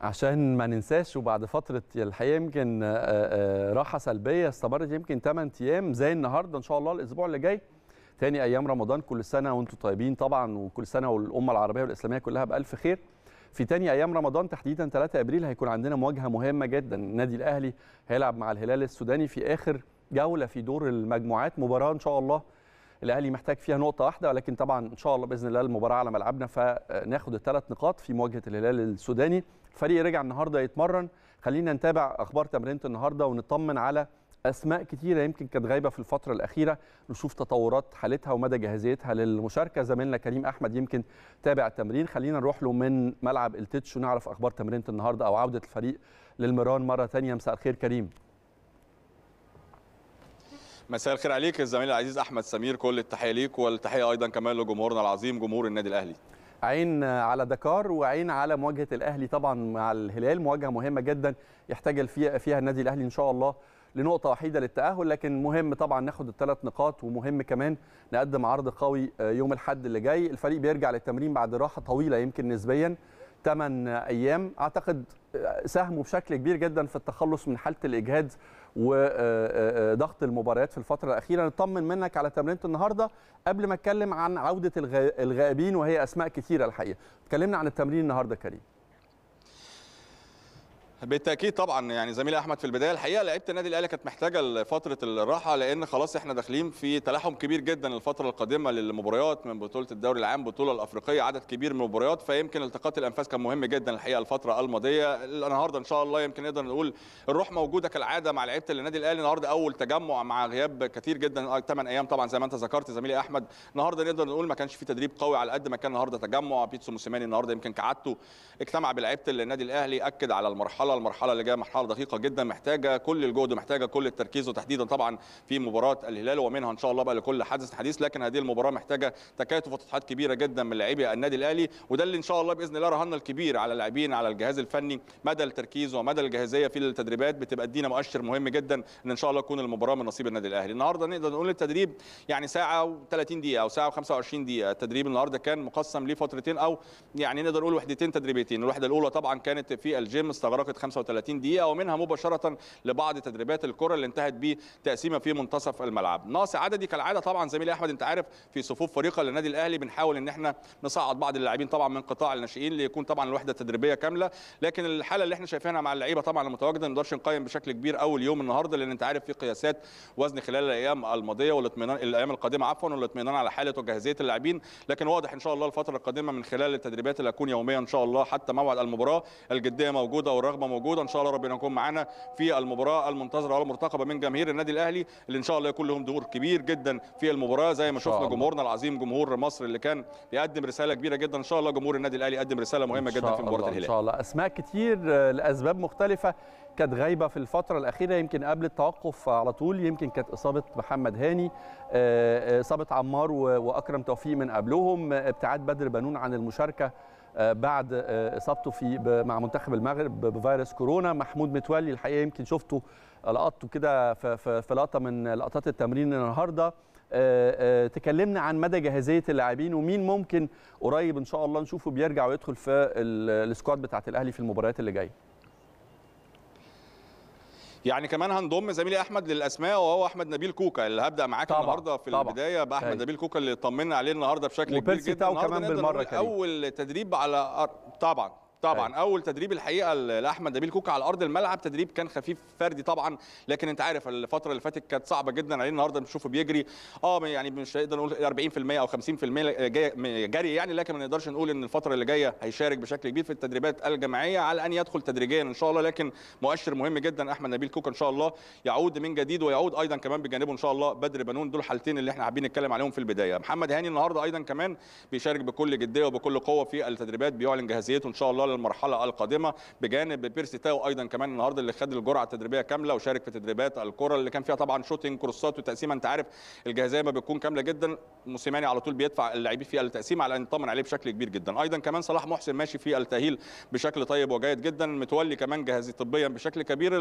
عشان ما ننساش وبعد فتره الحقيقه يمكن آه، آه، راحه سلبيه استمرت يمكن 8 ايام زي النهارده ان شاء الله الاسبوع اللي جاي تاني ايام رمضان كل سنه وانتم طيبين طبعا وكل سنه والامه العربيه والاسلاميه كلها بالف خير في تاني ايام رمضان تحديدا 3 ابريل هيكون عندنا مواجهه مهمه جدا النادي الاهلي هيلعب مع الهلال السوداني في اخر جوله في دور المجموعات مباراه ان شاء الله الاهلي محتاج فيها نقطه واحده ولكن طبعا ان شاء الله باذن الله المباراه على ملعبنا فناخد الثلاث نقاط في مواجهه الهلال السوداني الفريق رجع النهارده يتمرن خلينا نتابع اخبار تمرينه النهارده ونطمن على اسماء كتيره يمكن كانت غايبه في الفتره الاخيره نشوف تطورات حالتها ومدى جاهزيتها للمشاركه زميلنا كريم احمد يمكن تابع التمرين خلينا نروح له من ملعب التتش ونعرف اخبار تمرينه النهارده او عوده الفريق للمران مره ثانيه مساء الخير كريم مساء الخير عليك الزميل العزيز احمد سمير كل التحيه ليك والتحيه ايضا كمان لجمهورنا العظيم جمهور النادي الاهلي عين على دكار وعين على مواجهه الاهلي طبعا مع الهلال مواجهه مهمه جدا يحتاج فيها النادي الاهلي ان شاء الله لنقطة وحيدة للتأهل لكن مهم طبعا ناخد الثلاث نقاط ومهم كمان نقدم عرض قوي يوم الحد اللي جاي الفريق بيرجع للتمرين بعد راحة طويلة يمكن نسبيا 8 ايام اعتقد ساهموا بشكل كبير جدا في التخلص من حاله الاجهاد وضغط آه، آه، آه، المباريات في الفتره الاخيره نطمن منك على تمرينه النهارده قبل ما اتكلم عن عوده الغائبين وهي اسماء كثيره الحقيقه اتكلمنا عن التمرين النهارده كريم بالتاكيد طبعا يعني زميلي احمد في البدايه الحقيقه لعيبه النادي الاهلي كانت محتاجه لفتره الراحه لان خلاص احنا داخلين في تلاحم كبير جدا الفتره القادمه للمباريات من بطوله الدوري العام بطوله الافريقيه عدد كبير من المباريات فيمكن التقاط الانفاس كان مهم جدا الحقيقه الفتره الماضيه النهارده ان شاء الله يمكن نقدر نقول الروح موجوده كالعاده مع لعيبه النادي الاهلي النهارده اول تجمع مع غياب كثير جدا 8 آه، ايام طبعا زي ما انت ذكرت زميلي احمد النهارده نقدر نقول ما كانش في تدريب قوي على قد ما كان النهارده تجمع بيتسو موسيماني النهارده يمكن كعادته اجتمع بلعيبه النادي الاهلي اكد على المرحله المرحله المرحله اللي جايه مرحله دقيقه جدا محتاجه كل الجهد ومحتاجه كل التركيز وتحديدا طبعا في مباراه الهلال ومنها ان شاء الله بقى لكل حدث حديث لكن هذه المباراه محتاجه تكاتف وتضحيات كبيره جدا من لاعبي النادي الاهلي وده اللي ان شاء الله باذن الله رهنا الكبير على اللاعبين على الجهاز الفني مدى التركيز ومدى الجاهزيه في التدريبات بتبقى ادينا مؤشر مهم جدا ان ان شاء الله تكون المباراه من نصيب النادي الاهلي النهارده نقدر نقول التدريب يعني ساعه و30 دقيقه او ساعه و25 دقيقه التدريب النهارده كان مقسم لفترتين او يعني نقدر نقول وحدتين تدريبيتين الوحده الاولى طبعا كانت في الجيم استغرقت كانت 35 دقيقه ومنها مباشره لبعض تدريبات الكره اللي انتهت بتقسيمه في منتصف الملعب ناقص عددي كالعاده طبعا زميلي احمد انت عارف في صفوف فريق النادي الاهلي بنحاول ان احنا نصعد بعض اللاعبين طبعا من قطاع الناشئين ليكون طبعا الوحده التدريبيه كامله لكن الحاله اللي احنا شايفينها مع اللعيبه طبعا المتواجده ما نقدرش نقيم بشكل كبير اول يوم النهارده لان انت عارف في قياسات وزن خلال الايام الماضيه والاطمئنان الايام القادمه عفوا والاطمئنان على حاله وجاهزيه اللاعبين لكن واضح ان شاء الله الفتره القادمه من خلال التدريبات اللي هتكون يوميا ان شاء الله حتى موعد المباراه الجديه موجوده والرغبه موجوده ان شاء الله ربنا يكون معانا في المباراه المنتظره والمرتقبه من جماهير النادي الاهلي اللي ان شاء الله يكون لهم دور كبير جدا في المباراه زي ما شفنا جمهورنا العظيم جمهور مصر اللي كان بيقدم رساله كبيره جدا ان شاء الله جمهور النادي الاهلي قدم رساله مهمه جدا في مباراه الهلال ان شاء الله اسماء كتير آه، لاسباب مختلفه كانت غايبه في الفتره الاخيره يمكن قبل التوقف على طول يمكن كانت اصابه محمد هاني آه، آه، اصابه عمار واكرم توفيق من قبلهم ابتعاد بدر بنون عن المشاركه آه، بعد آه، اصابته في مع منتخب المغرب بفيروس كورونا محمود متولي الحقيقه يمكن شفته آه، لقطته كده في لقطه من لقطات التمرين النهارده تكلمنا عن مدى جاهزيه اللاعبين ومين ممكن قريب ان شاء الله نشوفه بيرجع ويدخل في السكواد بتاعه الاهلي في المباريات اللي جايه يعني كمان هنضم زميلي احمد للاسماء وهو احمد نبيل كوكا اللي هبدا معاك النهارده في طبعا. البدايه باحمد أي. طيب. نبيل كوكا اللي طمنا عليه النهارده بشكل كبير جدا كمان بالمره اول تدريب على أر... طبعا طبعا أيوه. اول تدريب الحقيقه لاحمد نبيل كوكا على ارض الملعب تدريب كان خفيف فردي طبعا لكن انت عارف الفتره اللي فاتت كانت صعبه جدا عليه النهارده بنشوفه بيجري اه يعني مش هنقدر نقول 40% او 50% جري يعني لكن ما نقدرش نقول ان الفتره اللي جايه هيشارك بشكل كبير في التدريبات الجماعيه على ان يدخل تدريجيا ان شاء الله لكن مؤشر مهم جدا احمد نبيل كوكا ان شاء الله يعود من جديد ويعود ايضا كمان بجانبه ان شاء الله بدر بنون دول حالتين اللي احنا حابين نتكلم عليهم في البدايه محمد هاني النهارده ايضا كمان بيشارك بكل جديه وبكل قوه في التدريبات بيعلن جاهزيته ان شاء الله خلال للمرحله القادمه بجانب بيرسي تاو ايضا كمان النهارده اللي خد الجرعه التدريبيه كامله وشارك في تدريبات الكره اللي كان فيها طبعا شوتنج كروسات وتقسيمه انت عارف الجاهزيه ما بتكون كامله جدا موسيماني على طول بيدفع اللاعبين في التقسيم على ان يطمن عليه بشكل كبير جدا ايضا كمان صلاح محسن ماشي في التاهيل بشكل طيب وجيد جدا متولي كمان جاهز طبيا بشكل كبير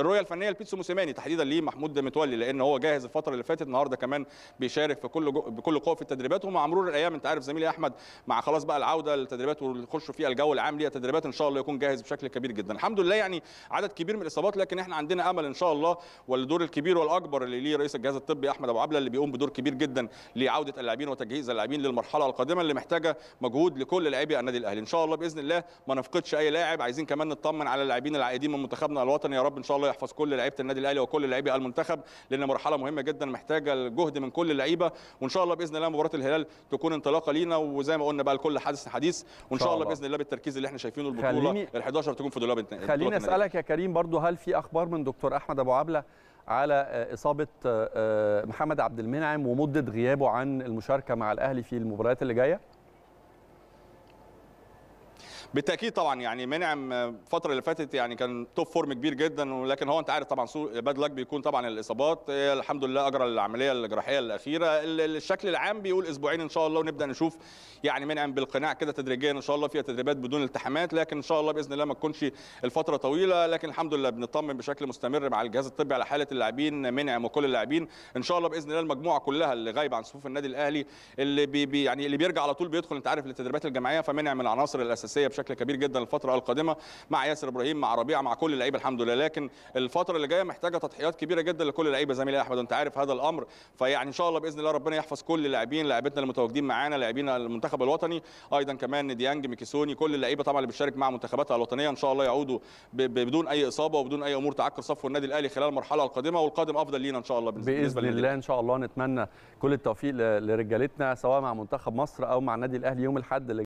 الرؤيه الفنيه لبيتسو موسيماني تحديدا ليه محمود متولي لان هو جاهز الفتره اللي فاتت النهارده كمان بيشارك في كل بكل قوه في التدريبات ومع مرور الايام انت عارف زميلي احمد مع خلاص بقى العوده للتدريبات ونخش في الجو العام هنعمل ليها تدريبات ان شاء الله يكون جاهز بشكل كبير جدا الحمد لله يعني عدد كبير من الاصابات لكن احنا عندنا امل ان شاء الله والدور الكبير والاكبر اللي ليه رئيس الجهاز الطبي احمد ابو عبله اللي بيقوم بدور كبير جدا لعوده اللاعبين وتجهيز اللاعبين للمرحله القادمه اللي محتاجه مجهود لكل لاعبي النادي الاهلي ان شاء الله باذن الله ما نفقدش اي لاعب عايزين كمان نطمن على اللاعبين العائدين من منتخبنا الوطني يا رب ان شاء الله يحفظ كل لعيبه النادي الاهلي وكل لاعبي المنتخب لان مرحله مهمه جدا محتاجه الجهد من كل اللعيبه وان شاء الله باذن الله مباراه الهلال تكون انطلاقه لينا وزي ما قلنا بقى لكل حدث حديث وان شاء الله باذن الله بالتركيز اللي اللي احنا شايفينه البطوله ال 11 تكون في دولاب خليني اسالك يا كريم برضو هل في اخبار من دكتور احمد ابو عبله على آه، اصابه آه، آه، محمد عبد المنعم ومده غيابه عن المشاركه مع الاهلي في المباريات اللي جايه بالتاكيد طبعا يعني منعم آه، الفتره اللي فاتت يعني كان توب فورم كبير جدا ولكن هو انت عارف طبعا باد لك بيكون طبعا الاصابات آه، الحمد لله اجرى العمليه الجراحيه الاخيره الشكل العام بيقول اسبوعين ان شاء الله ونبدا نشوف يعني منعم بالقناع كده تدريجيا ان شاء الله فيها تدريبات بدون التحامات لكن ان شاء الله باذن الله ما تكونش الفتره طويله لكن الحمد لله بنطمن بشكل مستمر مع الجهاز الطبي على حاله اللاعبين منعم وكل اللاعبين ان شاء الله باذن الله المجموعه كلها اللي غايبه عن صفوف النادي الاهلي اللي بي يعني اللي بيرجع على طول بيدخل انت عارف للتدريبات الجماعيه فمنعم من العناصر الاساسيه بشكل كبير جدا الفتره القادمه مع ياسر ابراهيم مع ربيعه مع كل اللعيبه الحمد لله لكن الفتره اللي جايه محتاجه تضحيات كبيره جدا لكل اللعيبه زميلي احمد انت عارف هذا الامر فيعني ان شاء الله باذن الله ربنا يحفظ كل اللاعبين لاعبتنا المتواجدين معانا لاعبين المنتخب الوطني ايضا كمان ديانج ميكيسوني كل اللعيبه طبعا اللي بتشارك مع منتخباتها الوطنيه ان شاء الله يعودوا بدون اي اصابه وبدون اي امور تعكر صفو النادي الاهلي خلال المرحله القادمه والقادم افضل لينا ان شاء الله بالنسبه باذن الله ان شاء الله نتمنى كل التوفيق لرجالتنا سواء مع منتخب مصر او مع النادي الاهلي يوم الاحد